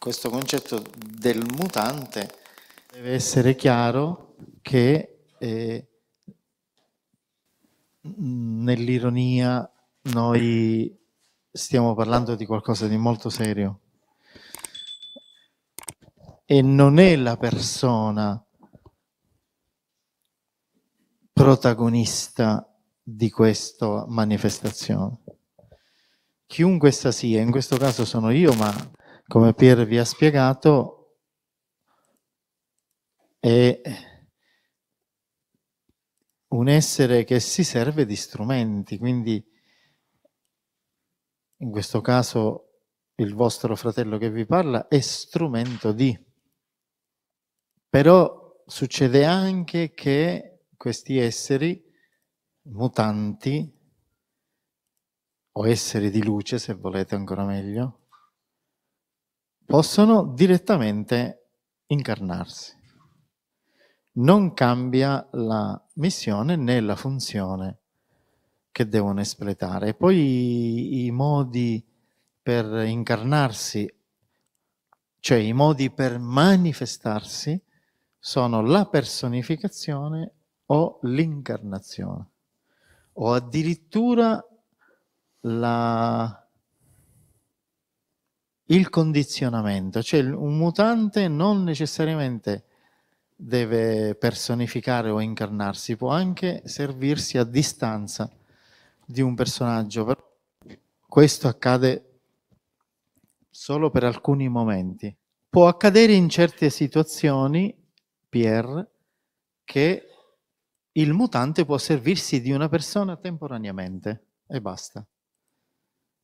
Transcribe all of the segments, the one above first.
questo concetto del mutante deve essere chiaro che eh, nell'ironia noi stiamo parlando di qualcosa di molto serio e non è la persona protagonista di questa manifestazione. Chiunque sia, in questo caso sono io, ma come Pier vi ha spiegato, è un essere che si serve di strumenti, quindi in questo caso il vostro fratello che vi parla è strumento di. Però succede anche che questi esseri mutanti o esseri di luce, se volete ancora meglio, possono direttamente incarnarsi. Non cambia la missione né la funzione che devono espletare. Poi i, i modi per incarnarsi, cioè i modi per manifestarsi, sono la personificazione o l'incarnazione, o addirittura la il condizionamento, cioè un mutante non necessariamente deve personificare o incarnarsi, può anche servirsi a distanza di un personaggio. questo accade solo per alcuni momenti. Può accadere in certe situazioni, Pierre, che il mutante può servirsi di una persona temporaneamente e basta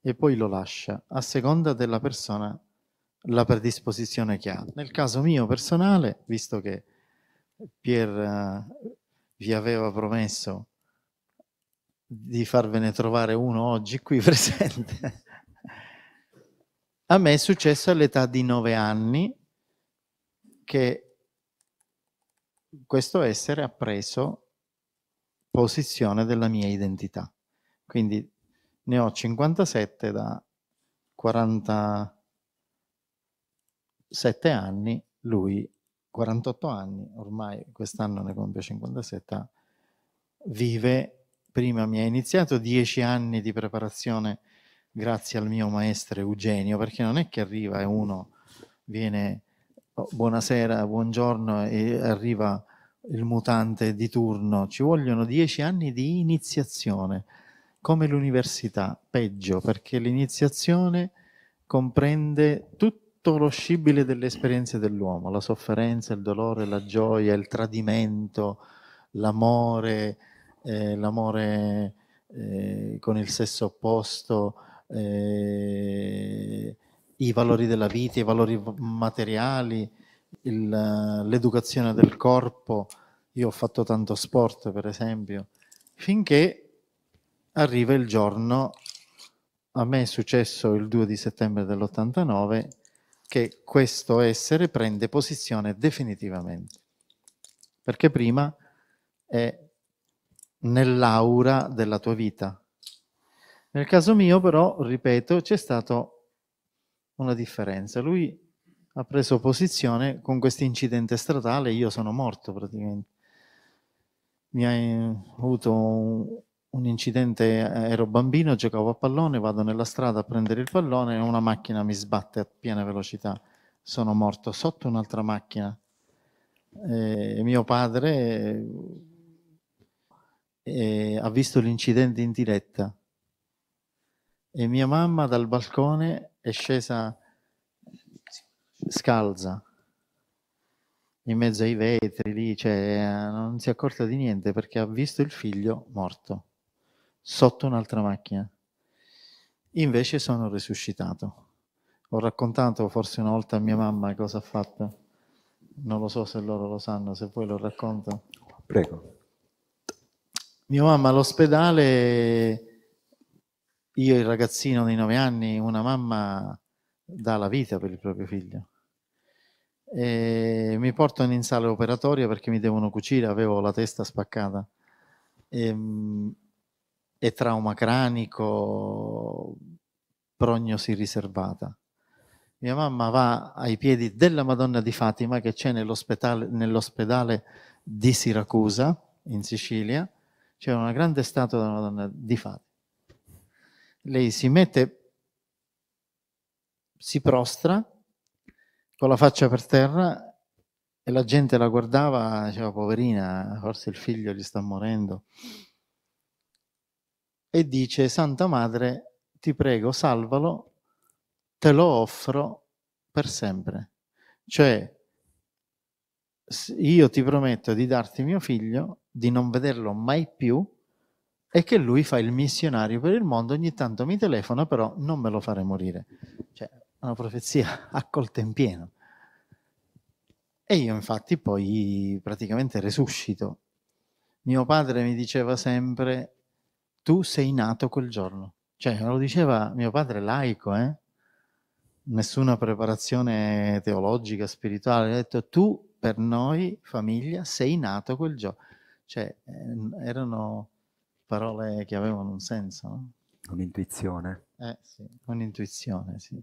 e poi lo lascia, a seconda della persona, la predisposizione che ha. Nel caso mio personale, visto che Pier eh, vi aveva promesso di farvene trovare uno oggi qui presente, a me è successo all'età di nove anni che questo essere ha preso posizione della mia identità. Quindi ne ho 57 da 47 anni, lui 48 anni, ormai quest'anno ne compie 57, vive, prima mi ha iniziato 10 anni di preparazione grazie al mio maestro Eugenio, perché non è che arriva e uno viene, oh, buonasera, buongiorno e arriva il mutante di turno, ci vogliono 10 anni di iniziazione come l'università, peggio, perché l'iniziazione comprende tutto lo scibile delle esperienze dell'uomo, la sofferenza, il dolore, la gioia, il tradimento, l'amore, eh, l'amore eh, con il sesso opposto, eh, i valori della vita, i valori materiali, il, l'educazione del corpo. Io ho fatto tanto sport, per esempio, finché arriva il giorno, a me è successo il 2 di settembre dell'89, che questo essere prende posizione definitivamente. Perché prima è nell'aura della tua vita. Nel caso mio però, ripeto, c'è stata una differenza. Lui ha preso posizione con questo incidente stradale, io sono morto praticamente. Mi ha eh, avuto un incidente, eh, ero bambino, giocavo a pallone, vado nella strada a prendere il pallone e una macchina mi sbatte a piena velocità. Sono morto sotto un'altra macchina. E eh, mio padre e eh, ha visto l'incidente in diretta e mia mamma dal balcone è scesa scalza in mezzo ai vetri lì, cioè, non si è accorta di niente perché ha visto il figlio morto sotto un'altra macchina. Invece sono risuscitato. Ho raccontato forse una volta a mia mamma cosa ha fatto. Non lo so se loro lo sanno, se poi lo racconto. Prego. Mia mamma all'ospedale, io il ragazzino di nove anni, una mamma dà la vita per il proprio figlio. E mi portano in sala operatoria perché mi devono cucire, avevo la testa spaccata. E, ehm, e trauma cranico, prognosi riservata. Mia mamma va ai piedi della Madonna di Fatima che c'è nell'ospedale, nell'ospedale di Siracusa, in Sicilia, c'è una grande statua della Madonna di Fatima. Lei si mette, si prostra con la faccia per terra e la gente la guardava, diceva poverina, forse il figlio gli sta morendo e dice, Santa Madre, ti prego, salvalo, te lo offro per sempre. Cioè, io ti prometto di darti mio figlio, di non vederlo mai più e che lui fa il missionario per il mondo, ogni tanto mi telefona, però non me lo farei morire. Cioè, una profezia accolta in pieno. E io infatti poi praticamente resuscito. Mio padre mi diceva sempre, tu sei nato quel giorno. Cioè, lo diceva mio padre laico, eh? nessuna preparazione teologica, spirituale, ha detto tu per noi famiglia sei nato quel giorno. Cioè, ehm, erano parole che avevano un senso. No? Un'intuizione. Eh sì, un'intuizione, sì.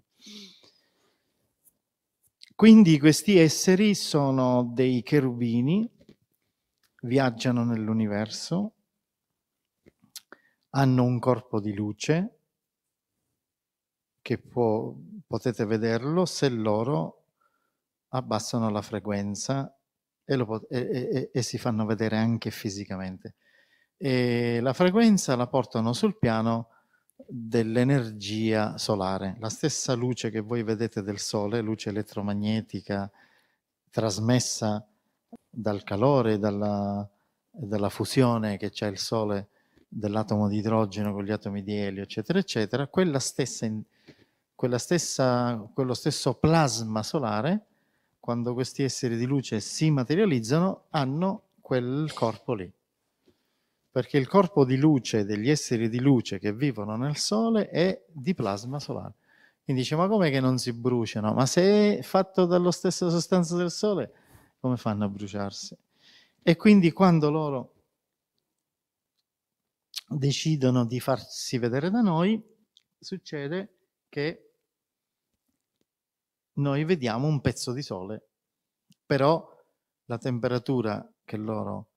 Quindi questi esseri sono dei cherubini, viaggiano nell'universo hanno un corpo di luce che può, potete vederlo se loro abbassano la frequenza e, lo, e, e, e si fanno vedere anche fisicamente. E la frequenza la portano sul piano dell'energia solare, la stessa luce che voi vedete del sole, luce elettromagnetica trasmessa dal calore, dalla, dalla fusione che c'è il sole dell'atomo di idrogeno con gli atomi di elio, eccetera, eccetera, quella stessa, quella stessa, quello stesso plasma solare, quando questi esseri di luce si materializzano, hanno quel corpo lì. Perché il corpo di luce degli esseri di luce che vivono nel Sole è di plasma solare. Quindi dice, ma com'è che non si bruciano? Ma se è fatto dalla stessa sostanza del Sole, come fanno a bruciarsi? E quindi quando loro decidono di farsi vedere da noi, succede che noi vediamo un pezzo di sole, però la temperatura che loro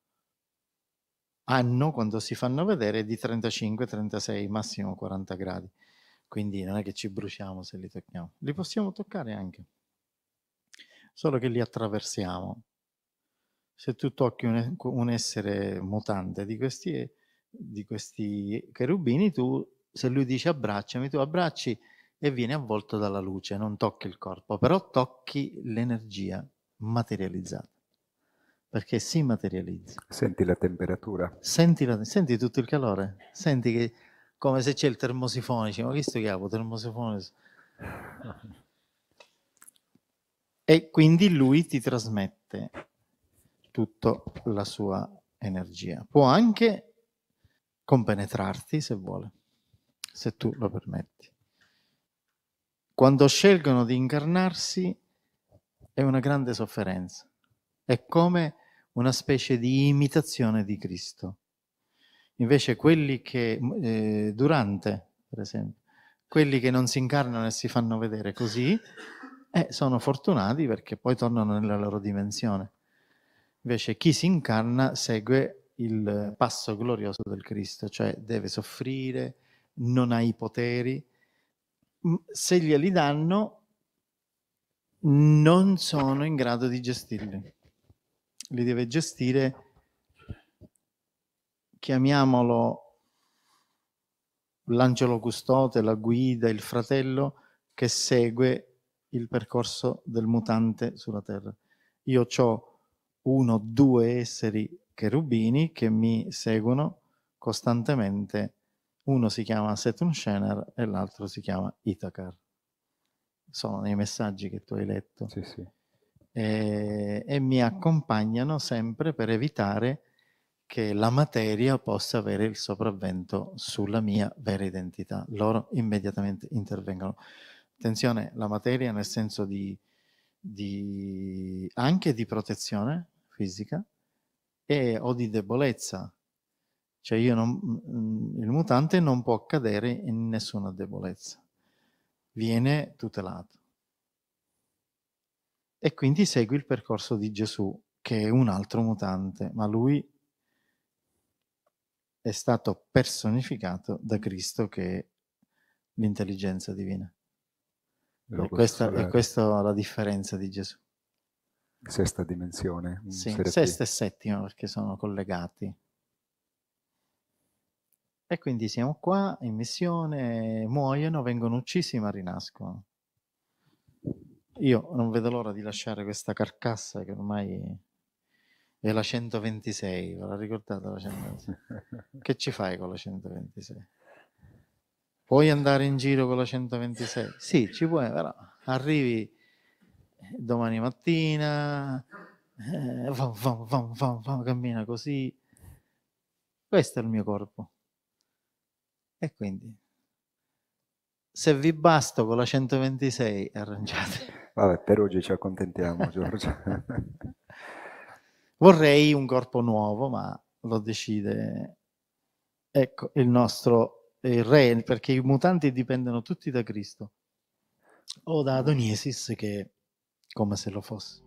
hanno quando si fanno vedere è di 35, 36, massimo 40 gradi. Quindi non è che ci bruciamo se li tocchiamo, li possiamo toccare anche, solo che li attraversiamo. Se tu tocchi un, un essere mutante di questi di questi cherubini, tu, se lui dice abbracciami, tu abbracci e vieni avvolto dalla luce, non tocchi il corpo, però tocchi l'energia materializzata, perché si materializza. Senti la temperatura. Senti, la, senti tutto il calore, senti che come se c'è il termosifone, dici, ma che sto termosifone... E quindi lui ti trasmette tutta la sua energia. Può anche compenetrarti se vuole, se tu lo permetti. Quando scelgono di incarnarsi è una grande sofferenza, è come una specie di imitazione di Cristo. Invece quelli che, eh, durante, per esempio, quelli che non si incarnano e si fanno vedere così, eh, sono fortunati perché poi tornano nella loro dimensione. Invece chi si incarna segue il passo glorioso del Cristo, cioè deve soffrire, non ha i poteri, se glieli danno non sono in grado di gestirli, li deve gestire, chiamiamolo l'angelo custode, la guida, il fratello che segue il percorso del mutante sulla terra. Io ho uno, due esseri cherubini che mi seguono costantemente. Uno si chiama Setun Shener e l'altro si chiama Itacar. Sono nei messaggi che tu hai letto. Sì, sì. E, e mi accompagnano sempre per evitare che la materia possa avere il sopravvento sulla mia vera identità. Loro immediatamente intervengono. Attenzione, la materia nel senso di, di anche di protezione fisica, e, o di debolezza. Cioè io non, mm, il mutante non può cadere in nessuna debolezza, viene tutelato. E quindi segui il percorso di Gesù, che è un altro mutante, ma lui è stato personificato da Cristo che è l'intelligenza divina. E questa, e questa è la differenza di Gesù. Sesta dimensione. Sì, sesta e settima perché sono collegati. E quindi siamo qua in missione, muoiono, vengono uccisi ma rinascono. Io non vedo l'ora di lasciare questa carcassa che ormai è la 126, ve la ricordate la 126? che ci fai con la 126? Puoi andare in giro con la 126? Sì, ci puoi, però arrivi domani mattina, eh, fam, fam, fam, cammina così. Questo è il mio corpo. E quindi, se vi basto con la 126, arrangiate. Vabbè, per oggi ci accontentiamo, Giorgio. Vorrei un corpo nuovo, ma lo decide ecco, il nostro il re, perché i mutanti dipendono tutti da Cristo o da Adoniesis che se lo Fos.